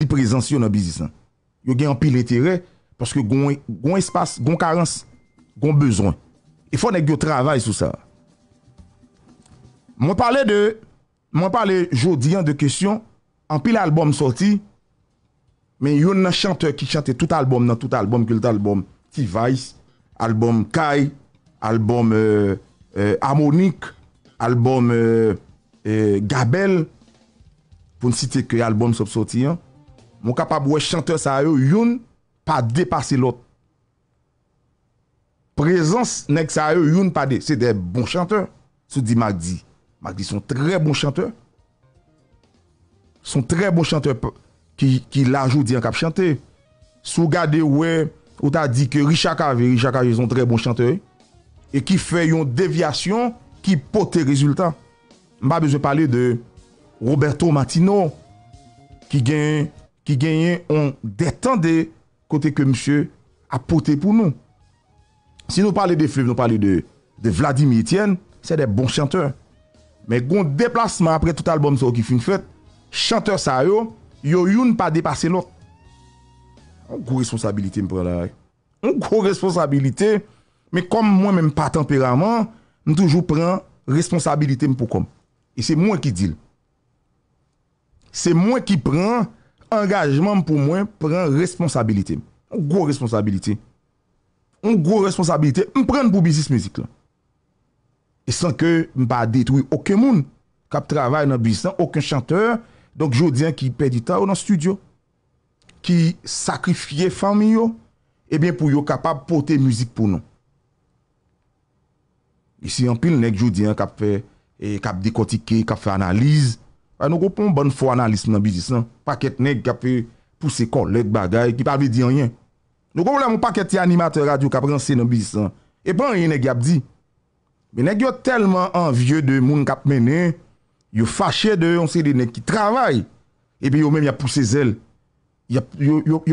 Yon prezant si yon abizisan Yon gen anpil etere Paske goun espas, goun karens, goun bezon E fwone gyou travay sou sa Mwen pale de Mwen pale jodi an de kesyon Anpil albom soti Men yon nan chanteur ki chante tout albom nan tout albom Kilt albom T-Vice Albom Kai Albom euh, euh, Harmonique Albom euh, Gabel Poun site kwe albom sot soti an Mwen kapap wè chante sa yo youn pa depase lot. Prezans nèk sa yo youn pa de. Se de bon chante, sou di Magdi. Magdi son tre bon chante. Son tre bon chante ki lajou di an kap chante. Sou gade wè ou ta di ke Rishaka ve. Rishaka je son tre bon chante. E ki fè yon devyasyon ki pote rezultat. Mwen pa bezo pale de Roberto Matino ki gen yon ki genye on detande kote ke msye apote pou nou. Si nou pale de Fliv, nou pale de Vladimir Etienne, se de bon chanteur. Me goun deplasman apre tout album sou ki fin fete, chanteur sa yo, yo yon pa depase lò. On kou responsabilite m pou la. On kou responsabilite, me kom mwen men pa temperament, m toujou pren responsabilite m pou kom. E se mwen ki dil. Se mwen ki pren, Angajman pou mwen pren responsabilite. Un gwo responsabilite. Un gwo responsabilite m pren pou bizis mizik lan. E san ke m ba detwoy oken moun. Kap travay nan bizisan, oken chanteur. Donk jodien ki perdi ta ou nan studio. Ki sakrifye fami yo. E eh ben pou yo kapap pote mizik pou nou. Isi yon pil nek jodien eh, kap dekotike, kap fe analize. Ah, nou kon pon bon fwa nan lism nan bizisan, paket neg kapè puse kon lèk bagay, ki pa vè di enyen. Nou kon pou la moun paket ti animatè radio kapè rense nan bizisan, epan enyen neg ap di. Men neg yo telman anvye de moun kap mènen, yo fache de yon se de neg ki travay, epè yo men ya puse zèl. Yo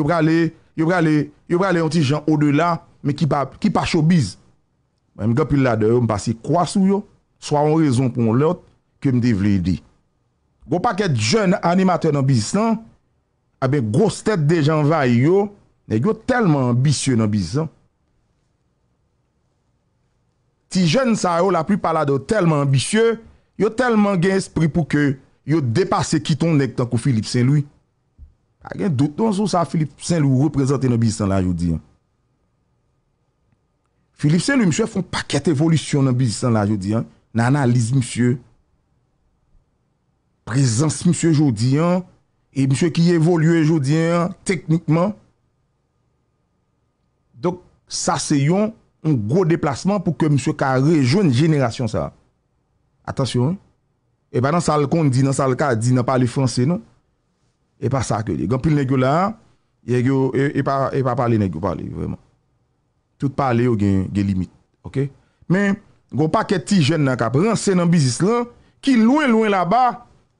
pralè, yo pralè, yo pralè yon ti jan o de la, men ki pa chobiz. Men mè gopil la de yon, mè pasi kwa sou yo, swa wè an rezon pon lèk, ke m dev lè di." Gwo bon paket jen animatè nan bizisan, abe gwo stèd de jan non? ah vay yo, ne gyo telman ambisyon nan bizisan. Ti jen sa yo la pli pala do telman ambisyon, yo telman gen espri pou ke yo depase kiton nek tanko Philippe Saint-Louis. A gen dout non sou sa Philippe Saint-Louis wou reprezentè nan bizisan la jodi. Philippe Saint-Louis msye foun paket evolisyon nan bizisan la jodi. Nan analiz msye ou. msye jodi an e msye ki evoluye jodi an teknikman dok sa se yon un gro deplasman pou ke msye ka rejoune jenerasyon sa atensyon e ba nan sal kondi nan sal ka di nan pale franse e pa sa ke li genpil ne gyo la e pa pale ne gyo pale tout pale yo gen limit ok men gyo pa keti jen nan ka prensen nan bizis lan ki louen louen la ba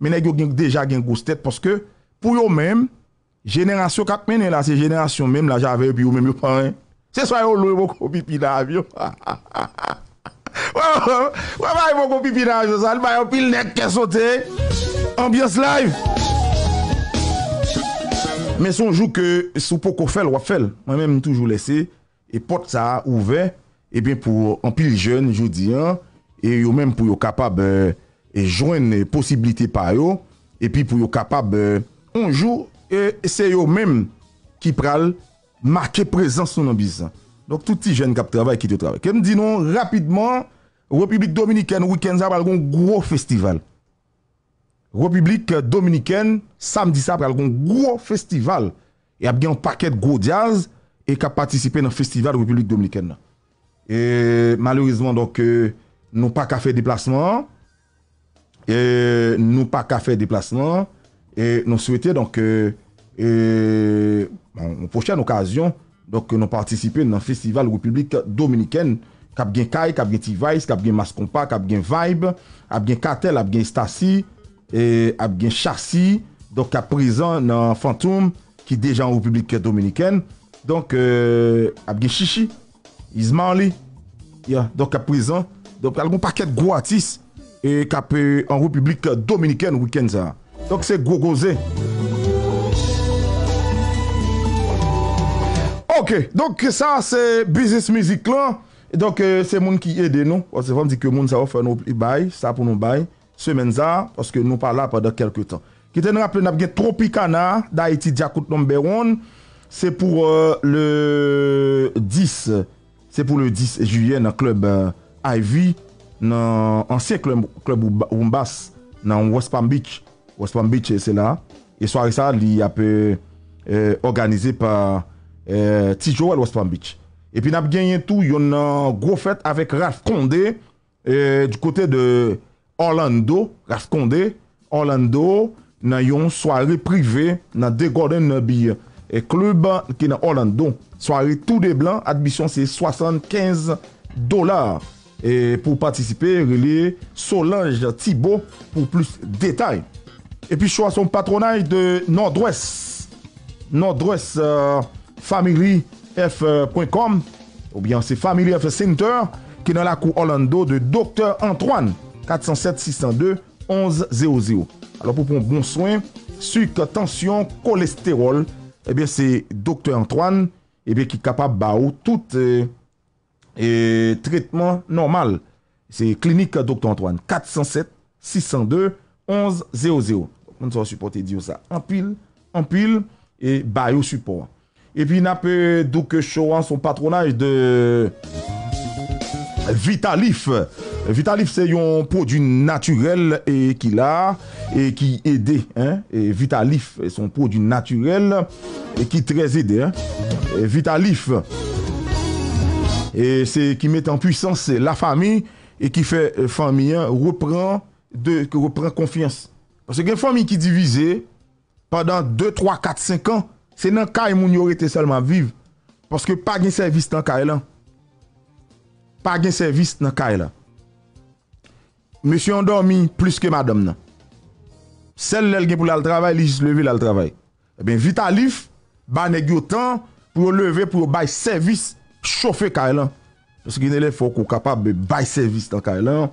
Menèk yo genk deja genk goustet Poske pou yo menm Generasyon kakmenen la Se jenerasyon menm la Javè yon biyo menm yon paren Se swa yon lou yon boko pipi nan avyon Wapay yon boko pipi nan avyon Wapay yon pil nek kesote Ambiance live Men son jou ke Sou poko fel wap fel Men menm toujou lese E pot sa ouve E ben pou An pil joun joudi an E yo menm pou yo kapab Ben euh, e jwen posibilite pa yo, epi pou yo kapab onjou, euh, e, e se yo men ki pral make prezant sou nan bizan. Donk touti jen kap travay, ki te travay. Kem di nou rapidman, Republik Dominikèn, wikend ap algon gwo festival. Republik Dominikèn, samdi sa ap algon gwo festival, e ap gen paket gwo diaz, e kap patisipe nan festival Republik Dominikèn. E malorizman, donk, euh, nou pa ka fe deplasman, Nou pa ka fe deplasman Nou souwete Nou pochèn okasyon Nou partisipe nan festival Republik Dominiken Kab gen Kay, kab gen T-Vice, kab gen Maskompa Kab gen Vibe, kab gen Kattel Kab gen Stassi Kab gen Chassi Kab prezen nan Fantoum Ki dejan Republik Dominiken Kab euh, gen Chichi Izmanli Kab gen Gouatis E kape an republik dominiken wiken za. Donk se gogoze. Ok, donk sa se business music la. Donk se moun ki yede nou. Ose fam di ke moun sa wafan nou bay, sa pou nou bay. Semen za, oske nou pa la pa da kelke tan. Ki ten raple nap gen Tropicana, Daityi Jakout No. 1. Se pou euh, le 10, se pou le 10 juyen na klub Ivy. nan ansye klub oumbas nan West Palm Beach West Palm Beach e se la e sware sa li apè eh, eh, organize pa tijou el West Palm Beach e pi nap genyen tou yon nan gro fèt avèk Raph Konde du kote de Orlando Raph Konde, Orlando nan yon sware privè nan Degorden Nubia e klub ki nan Orlando sware tout dé blanc, admission se 75 dolar Et pour participer, il est Solange Thibault, pour plus de détails. Et puis, je suis à son patronage de Nord-Ouest. Nord-Ouest euh, familyf.com Ou bien, c'est Family F Center, qui est dans la cour Orlando de Dr. Antoine. 407-602-1100 Alors, pour prendre bon soin, sucre, tension, cholestérol, et eh bien, c'est Dr. Antoine qui eh est capable de baou tout. Euh, Et traitement normal C'est clinique Docteur Antoine 407-602-11-00 On ne s'en supporte diyo sa Ampile, ampile Et e baye au support Et puis nape Docteur Antoine son patronage De Vitalif Vitalif c'est yon pot du naturel Et ki la Et ki ede e Vitalif son pot du naturel Et ki trez ede e Vitalif E se ki met an puysans se la fami, e ki fe fami an repran, ki repran konfians. Pase gen fami ki divize, padan 2, 3, 4, 5 an, se nan kay moun yo rete salman viv. Pase ke pa gen servis nan kay lan. Pa gen servis nan kay lan. Monsi an dormi plus ke madam nan. Sel lel gen pou la l trabay, li jis leve la l trabay. E ben vitalif, ba ne gyo tan, pou leve, pou bay servis, Sofe kailan. Pwese genelè fò kou kapab be bay servis tan kailan.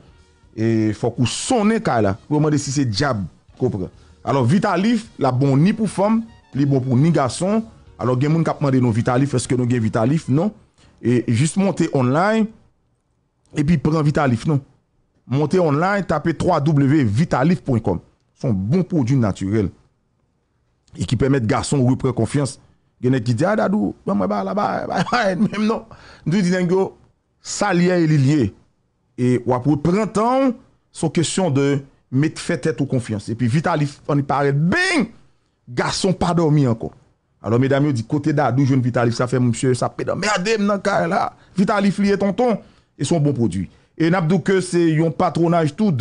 E fò kou sonen kailan. Pwè man de si se diab. Alors Vitalif la bon ni pou fom. Li bon pou ni gason. Alors gen moun kap man de nou Vitalif. Ese ke nou gen Vitalif? Non. E jist monte online. E pi pren Vitalif. Non. Monte online. Tape 3W Vitalif.com Son bon pou di naturel. E ki pwè men gason ou pre konfians. genet ki diya ah, dadou, mwen mwen ba la bay, bay bay, mwen mnen, nou di den gyo, sa liye e li liye, e wapou prentan, son kesyon de, met fè tèt ou konfians, e pi vitalif, an y pare, bing, gason pa dormi anko, alo mwen damyo di, kote dadou, joun vitalif, sa fè mwen msye, sa pè dan, mwen adem nan kare la, vitalif liye ton ton, e son bon prodwi, e napdou ke se yon patronaj tout,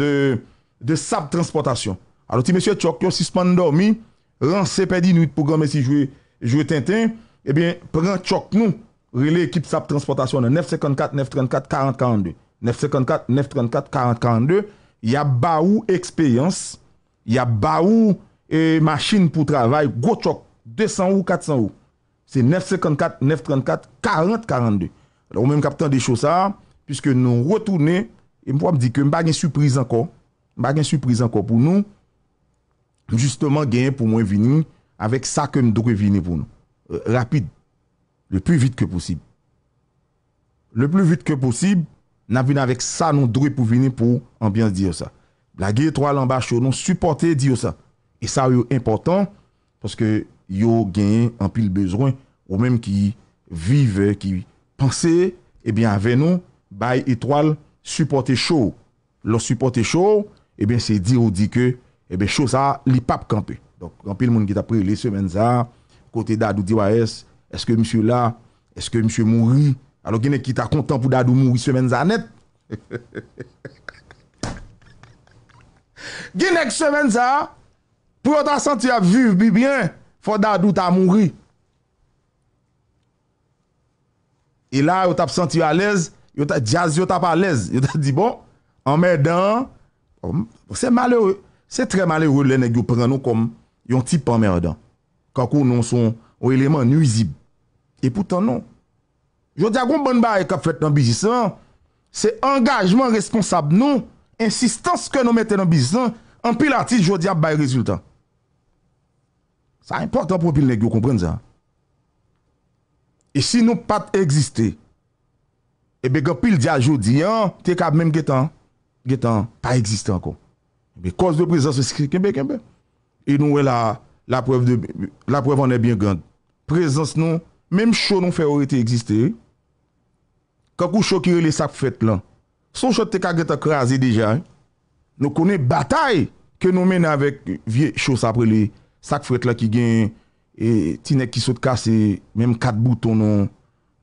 de sap transportasyon, alo ti msye chok, yon sispan dormi, ran se pedi Jwe Tintin, ebyen, eh pran chok nou, rele ekip sap transportasyon nan, 954, 934, 4042. 954, 934, 4042. Ya ba ou ekspeyans, ya ba ou masin pou travay, go chok, 200 ou 400 ou. Se 954, 934, 4042. Ou men m kapitan de chos sa, pwiske nou wotounen, m wap di ke m bagen supris anko, bagen supris anko pou nou, m justement gen pou mwen vini avèk sa ke nou drè vinè pou nou, euh, rapide, le plus vite ke posib. Le plus vite ke posib, nan vinè avèk sa nou drè pou vinè pou anbyan diyo sa. La ge etroal anba chou, nan supporte diyo sa. E sa yo important, paske yo gen anpil bezwen, ou menm ki vive, ki pense, ebyan eh avè nou, bay etroal supporte chou. Lò supporte chou, ebyan eh se di ou di ke, ebe eh chosa li pap kampe. Kampi l moun ki ta prilis semen za, kote dadou diwa es, eske msye la, eske msye mouri, alo genek ki ta kontan pou dadou mouri semen za net. Genek semen za, pou yo ta santi a vyv bi bien, fwa dadou ta mouri. E la yo tap santi a lez, yo tap jazi yo tap a lez, yo tap di bo, an me dan, oh, se male ou e. Se tre male ou le negyo pren nou kom yon tip anmer dan. Kako nou son ou eleman nuzib. E poutan nou. Jodi agon ban ba ek ap fwet nan bijisan, se angajman responsab nou, insistans ke nou mette nan bijisan, an pil atis jodi ap bay rezultan. Sa important pou pil negyo, kompren za. E si nou pat eksiste, e eh be gen pil di a jodi, te kap menm getan, getan pa eksisten akon. Koz de prezans se skri kembe kembe E nou wè la prew La prew anè bien gand Prezans nou, mèm chò nou fè orète Existe Kankou chò ki wè le sak fèt lan Son chò te kagè ta krasè deja Nou konè batay Ke nou mèn avèk vie chò sa Apre le sak fèt la ki gen Tinek ki sot kase Mèm kat bouton Nan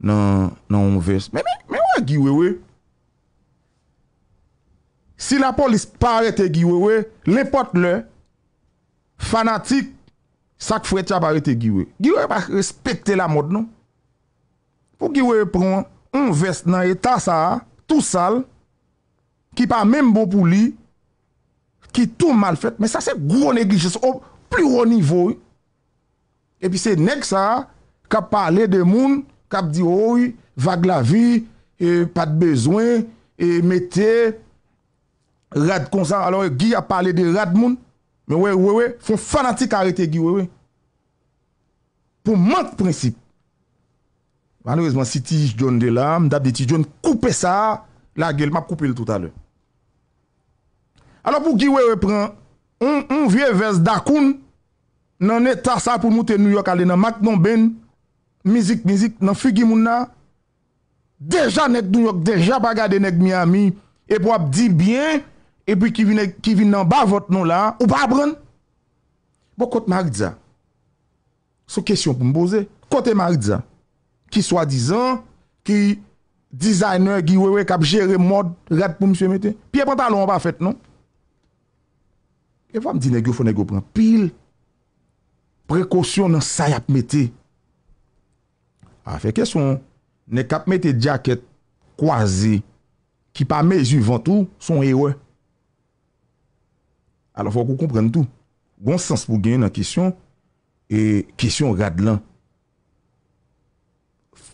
non, non, on vès Mè wè gi wè wè Si la polis pa rete giwe we, le pot le, fanatik, sak fwetja pa rete giwe. Giwe pa respekte la mod nou. Po giwe e pran, un vest nan etat sa, tou sal, ki pa menm bo pou li, ki tou mal fet, men sa se gro neglijes, o pliro nivou. E pi se neg sa, kap pale de moun, kap di oh ou, vage la vi, e pat bezwen, e mette, Rad konsan, alo e, gi a pale de rad moun, me we we we, foun fanatik a rete gi we we, pou mank prinsip. Manouezman, si ti jjon de lam, dab de ti jjon, koupe sa, la gel, map koupe l tout alè. Alo pou gi we we pren, on vie vers dakoun, nan neta sa pou mouten New York ale, nan mak non ben, mizik mizik, nan figi moun na, deja nek New York, deja bagade nek Miami, e pou ap di bien, epi ki vin nan ba vot nou la, ou ba broun. Bo kote marydza, sou kesyon pou mboze, kote marydza, ki swa dizan, ki designer giwewe kap jere mod red pou mswe mete, piye pantalon an pa fet nou. E vwa mdi negyo foun negyo pran pil, prekosyon nan sayap mete. A fe kesyon, ne kap mete jaket kwaze, ki pa me juvantou, son ewe. alon fwa kou komprenn tou. Gon sens pou genyen nan kesyon, e kesyon rad lan.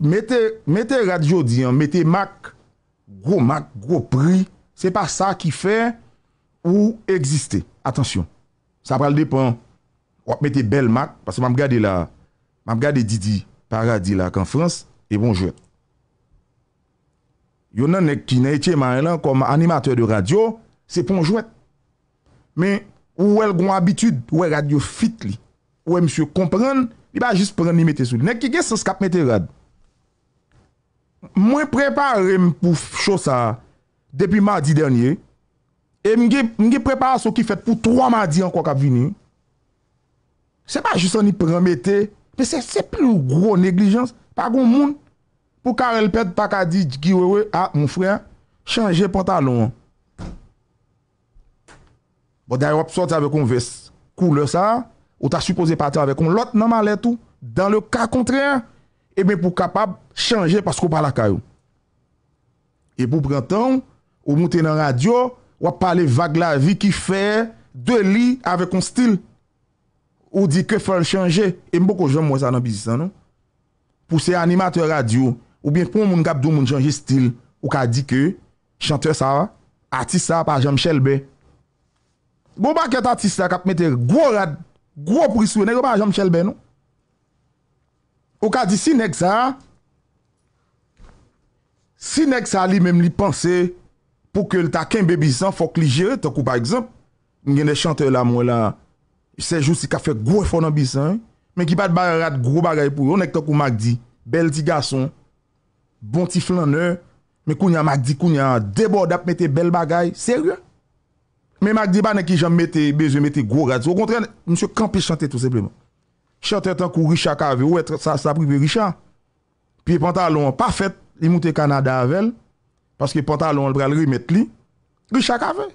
Mete radio diyan, mete mak, gro mak, gro pri, se pa sa ki fe, ou eksiste. Atensyon, sa pral depan, wap mete bel mak, pasi mam gade Didi, para di la konfrans, e bon jwet. Yon nan ek ki nan ete man lan, kom animateur de radio, se pon jwet. Men, ou el goun habitude, ou el radio fit li. Ou el msio kompren, li ba jis pren ni mete sou. Nek ki gen sos kap mete rad. Mwen preparem pou chosa depi mardi denye. E mgen preparem sou ki fet pou 3 mardi an kwa kap vini. Se pa jis an ni pren mete, pe se se plou gro neglijans. Pa goun moun pou karel pet pakadi jgiwewe a ah, moun fryen chanje pantalon an. Bo daye wap sote avè kon vès koule sa, ou ta suppose patè avè kon lot nan malè tou, dan le ka kontre, e ben pou kapab chanje pasko pala kayou. E pou brentan, ou moun ten nan radyo, wap pale vage la vi ki fè, de li avè kon stil, ou di ke fèl chanje, e mbo ko jom mwen sa nan bizisan nou, pou se animat radyo, ou ben pou moun kap do moun chanje stil, ou ka di ke chante sa, ati sa pa jom chelbe, Gwo bon bak yon tatis la kap mette gwo rad, gwo priswe, ne yon pa jom chelbe nou. Ou ka di sinek sa, sinek sa li menm li panse pou ke lita kem be bizan fok li jere. Tokou par ekzamp, nye ne chante la mwen la, sejou si ka fek gwo fò nan bizan. Men ki pat bagay rad gwo bagay pou yon ek tokou magdi, bel ti gason, bon ti flan nè. Men kou nyan magdi, kou nyan debò dap mette bel bagay, seryò. Mè mè ak di ba nè ki jom mète bezo mète gwo radis. Ou kontren, msè kan pi chante tout sepleman. Chante tan kou Richard Kave. Ouè, sa apribe Richard. Pi pantalon pa fèt, imoute Kanada avèl. Paske pantalon lè pral remèt li. Richard Kave.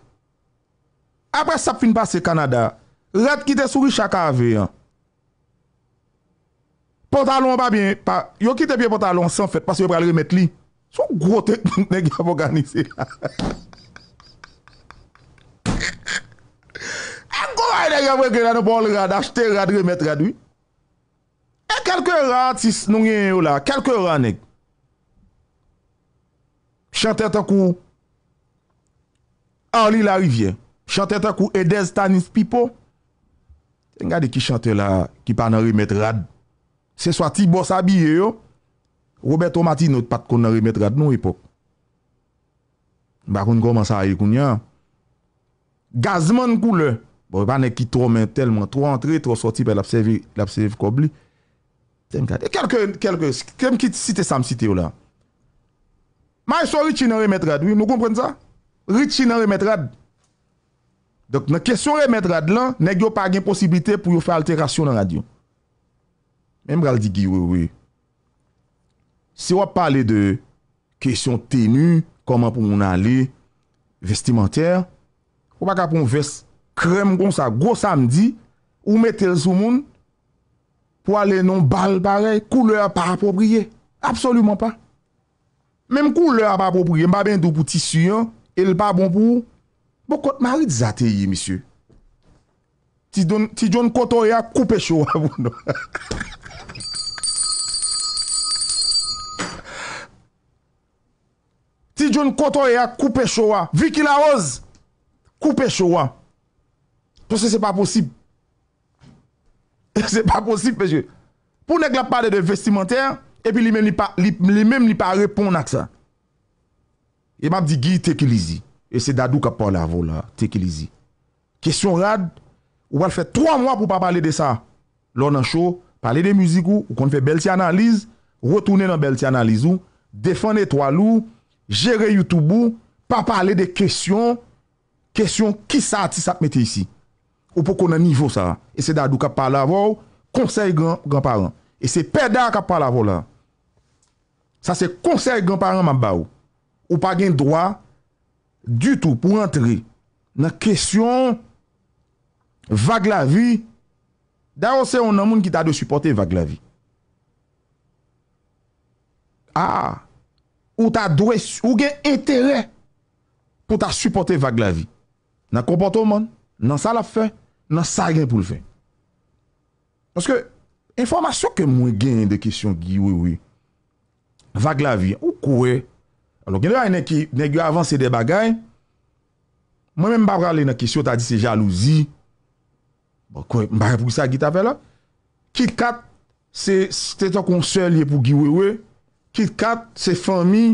Apre sap fin pase Kanada. Rad kite sou Richard Kave. Pantalon pa bin. Yo kite pi pantalon san fèt, paske pral remèt li. Sou gwo te mèk yav organizè. Ha ha ha. Ayde yavwe kwen anopon l rad, achte rad remet radwi. E kelke rad sis nou nye yo la, kelke rad neg. Chante takou Anli la rivye. Chante takou Edez Tanif Pipo. Se nga de ki chante la, ki pa nan remet rad. Se swa tibos abiye yo, Roberto Mati not pat kon nan remet rad nou epok. Bakoun koman sa aye koun ya. Gazman koule. Bon, pa ne ki tro men telman, tro entre, tro sorti pe l apsevi, l apsevi kobli. Tem kade, kelke, kelke, kem ki site sam site yo la. Ma yon so richi nan remet rad, wè, nou kompren sa? Richi nan remet rad. Dok, nan kesyon remet rad lan, nek yo pa gen posibilite pou yo fe alterasyon nan radyon. Mem bral di gi, wè, wè. Se wap pale de kesyon tenu, koman pou moun anle, vestimenter, wapaka pou moun veste. krem gonsa, gwo samdi, ou metel sou moun, pou alenon bal bare, koule a pa apopriye, apsolyman pa. Mem koule a pa apopriye, mba ben do pou tisyon, el pa bon pou, bo kot marid zateyi, misyo. Ti joun koto ya, koupe chowa, ti joun koto ya, koupe chowa, koupe chowa, Pou se se pa posib. Se se pa posib peche. Pou nek la pa de vestimenter, epi li men li pa repon ak sa. E map di gi, teke lizi. E se dadou ka pa la vo la, teke lizi. Kesyon rad, ou bal fè 3 mwa pou pa pale de sa. Lò nan show, pale de müzik ou, ou kon fè bel ti analiz, ou retounen nan bel ti analiz ou, defan eto alou, jere you tou bou, pa pale de kesyon, kesyon ki sa ati sa p mette isi. Ou pou kon nan nivou sa. E se dadou kapal avou, konsey granparen. E se peda kapal avou la. Sa se konsey granparen mabaw. Ou pa gen doa, du tou pou entri. Nan kesyon, vage la vi, da ou se yon nan moun ki ta de supporte vage la vi. Ah! Ou ta doe, ou gen etere, pou ta supporte vage la vi. Nan kompoto moun, nan sa la fey, nan sa gen pou l fe. Paske, informasyon ke mwen gen yon de kisyon giwewe, vage la vi, ou kowe, alo gen de la yon nen ki, nen gen avanse de bagay, mwen men mba prale nan kisyon ta di se jalouzi, mba bon, kowe, mba repousa gita pe la, kit kat, se stetan konser liye pou giwewe, kit kat, se fami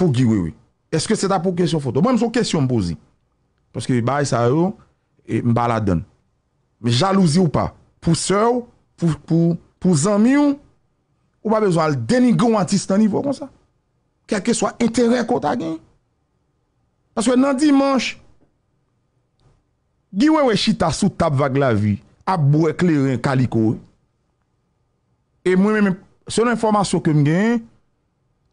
pou giwewe. Eske se ta pou kisyon foto? Mwen mson kisyon mpozi. Paske yon baye sa yo, E mba la don Me jalouzi ou pa Pou sè ou Pou zanmi ou Ou ba bezwa al deni goun atis tan nivou kon sa Kè ke swa interè kota gen Paswe nan dimanche Gi wè wè chita sou tab vage la vi A bou e kleren kaliko E mwen mwen Se nou informasyon kem gen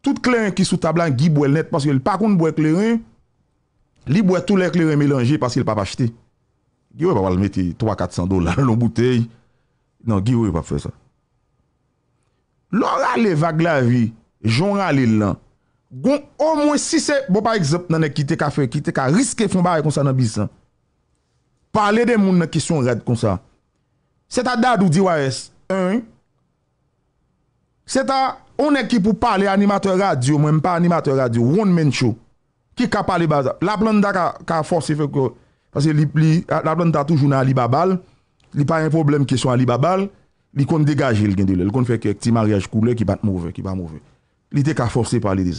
Tout kleren ki sou tab lan Gi bou el net paswe El pakoun bou e kleren Li bou e tou lè kleren melange Paswe el papache te Gyo wè pa wale meti 3-400 do la, loun bouteye. Nan, gyo wè pa fè sa. Lora le vag la vi, jounra le lan, gon, o mwen si se, bo pa eksept nan ekite ka fè, ekite ka riske fè mbare kon sa nan bizan, pale de moun nan kisyon red kon sa. Se ta dadou diwa es, se ta, on ekip ou pale animatè radio, mwen pa animatè radio, woun men chou, ki ka pale baza. La planda ka forse fè kon, Pase li, la blan ta toujou nan li babal, li pa yon problem ki sou an li babal, li kon degaje l gen de lè. Li kon fè kèk ti maryaj kou lè ki bat mouvè, ki bat mouvè. Li te ka forse pa li de zè.